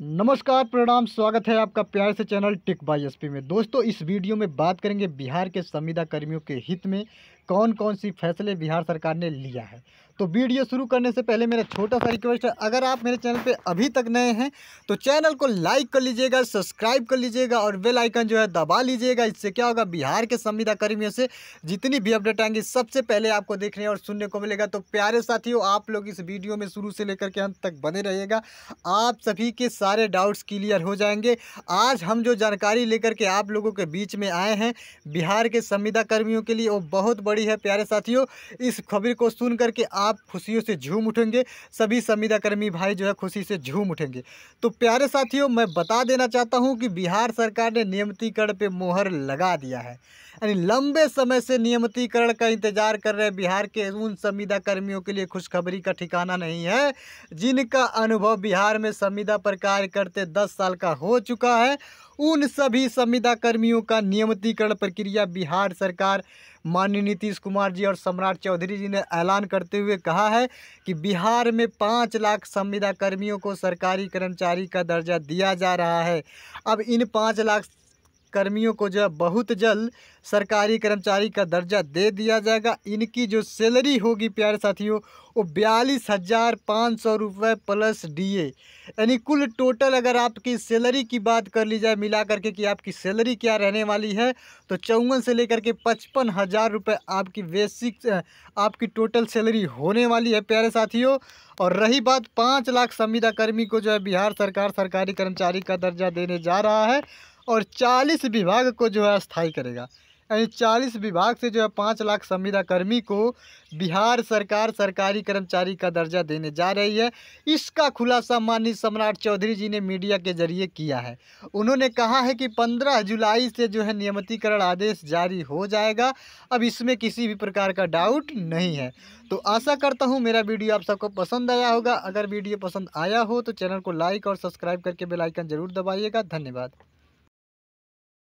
नमस्कार प्रणाम स्वागत है आपका प्यार से चैनल टिक बाई एसपी में दोस्तों इस वीडियो में बात करेंगे बिहार के संविदा कर्मियों के हित में कौन कौन सी फैसले बिहार सरकार ने लिया है तो वीडियो शुरू करने से पहले मेरा छोटा सा रिक्वेस्ट है अगर आप मेरे चैनल पे अभी तक नए हैं तो चैनल को लाइक कर लीजिएगा सब्सक्राइब कर लीजिएगा और बेल आइकन जो है दबा लीजिएगा इससे क्या होगा बिहार के संविदा कर्मियों से जितनी भी अपडेट आएंगी सबसे पहले आपको देखने और सुनने को मिलेगा तो प्यारे साथियों आप लोग इस वीडियो में शुरू से लेकर के अंत तक बने रहिएगा आप सभी के सारे डाउट्स क्लियर हो जाएंगे आज हम जो जानकारी लेकर के आप लोगों के बीच में आए हैं बिहार के संविदा कर्मियों के लिए वो बहुत बड़ी बड़ी है प्यारे साथियों इस खबर को सुन करके आप खुशियों से झूम उठेंगे सभी संविदाकर्मी भाई जो है खुशी से झूम उठेंगे तो प्यारे साथियों मैं बता देना चाहता हूँ कि बिहार सरकार ने नियमितीकरण पर मोहर लगा दिया है यानी लंबे समय से नियमितीकरण का इंतजार कर रहे बिहार के उन संविदा कर्मियों के लिए खुशखबरी का ठिकाना नहीं है जिनका अनुभव बिहार में संविदा पर कार्य करते दस साल का हो चुका है उन सभी संविदा कर्मियों का नियमितीकरण प्रक्रिया बिहार सरकार माननीय नीतीश कुमार जी और सम्राट चौधरी जी ने ऐलान करते हुए कहा है कि बिहार में पाँच लाख संविदा कर्मियों को सरकारी कर्मचारी का दर्जा दिया जा रहा है अब इन पाँच लाख कर्मियों को जो है बहुत जल्द सरकारी कर्मचारी का दर्जा दे दिया जाएगा इनकी जो सैलरी होगी प्यारे साथियों वो बयालीस हज़ार पाँच सौ रुपये प्लस डीए यानी कुल टोटल अगर आपकी सैलरी की बात कर ली जाए मिला करके कि आपकी सैलरी क्या रहने वाली है तो चौवन से लेकर के पचपन हज़ार रुपये आपकी बेसिक आपकी टोटल सैलरी होने वाली है प्यारे साथियों और रही बात पाँच लाख संविदा कर्मी को जो है बिहार सरकार सरकारी कर्मचारी का दर्जा देने जा रहा है और चालीस विभाग को जो है स्थायी करेगा यानी चालीस विभाग से जो है पाँच लाख संविदा कर्मी को बिहार सरकार सरकारी कर्मचारी का दर्जा देने जा रही है इसका खुलासा माननीय सम्राट चौधरी जी ने मीडिया के जरिए किया है उन्होंने कहा है कि 15 जुलाई से जो है नियमितीकरण आदेश जारी हो जाएगा अब इसमें किसी भी प्रकार का डाउट नहीं है तो आशा करता हूँ मेरा वीडियो आप सबको पसंद आया होगा अगर वीडियो पसंद आया हो तो चैनल को लाइक और सब्सक्राइब करके बेलाइकन ज़रूर दबाइएगा धन्यवाद